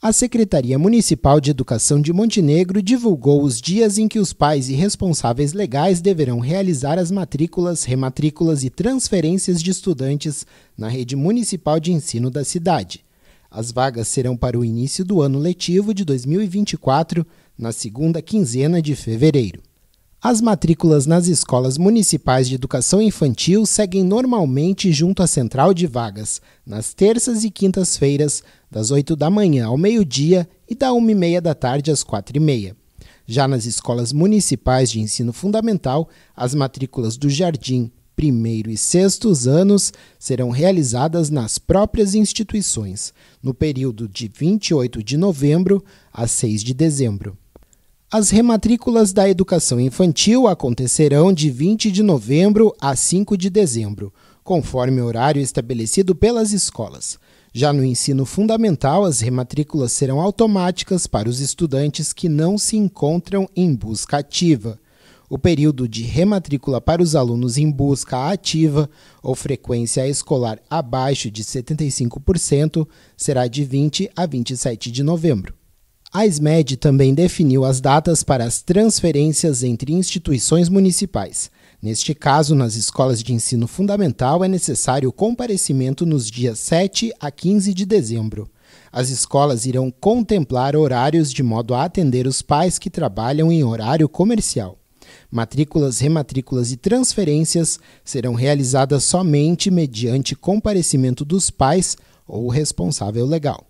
A Secretaria Municipal de Educação de Montenegro divulgou os dias em que os pais e responsáveis legais deverão realizar as matrículas, rematrículas e transferências de estudantes na rede municipal de ensino da cidade. As vagas serão para o início do ano letivo de 2024, na segunda quinzena de fevereiro. As matrículas nas escolas municipais de educação infantil seguem normalmente junto à central de vagas, nas terças e quintas-feiras, das 8 da manhã ao meio-dia e da 1 e meia da tarde às 4 e meia. Já nas escolas municipais de ensino fundamental, as matrículas do jardim, primeiro e sexto anos serão realizadas nas próprias instituições, no período de 28 de novembro a 6 de dezembro. As rematrículas da educação infantil acontecerão de 20 de novembro a 5 de dezembro, conforme o horário estabelecido pelas escolas. Já no ensino fundamental, as rematrículas serão automáticas para os estudantes que não se encontram em busca ativa. O período de rematrícula para os alunos em busca ativa ou frequência escolar abaixo de 75% será de 20 a 27 de novembro. A SMED também definiu as datas para as transferências entre instituições municipais. Neste caso, nas escolas de ensino fundamental, é necessário o comparecimento nos dias 7 a 15 de dezembro. As escolas irão contemplar horários de modo a atender os pais que trabalham em horário comercial. Matrículas, rematrículas e transferências serão realizadas somente mediante comparecimento dos pais ou responsável legal.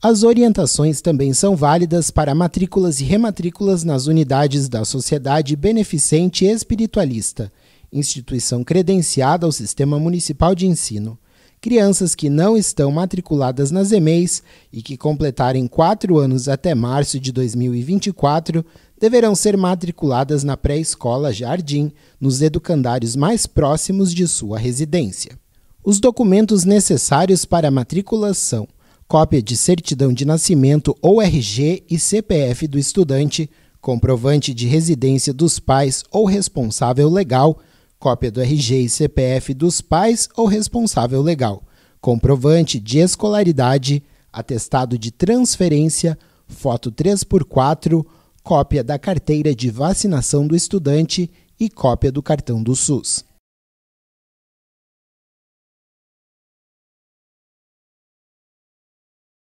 As orientações também são válidas para matrículas e rematrículas nas unidades da Sociedade Beneficente Espiritualista, instituição credenciada ao Sistema Municipal de Ensino. Crianças que não estão matriculadas nas EMEIs e que completarem quatro anos até março de 2024 deverão ser matriculadas na pré-escola Jardim, nos educandários mais próximos de sua residência. Os documentos necessários para a são cópia de certidão de nascimento ou RG e CPF do estudante, comprovante de residência dos pais ou responsável legal, cópia do RG e CPF dos pais ou responsável legal, comprovante de escolaridade, atestado de transferência, foto 3x4, cópia da carteira de vacinação do estudante e cópia do cartão do SUS.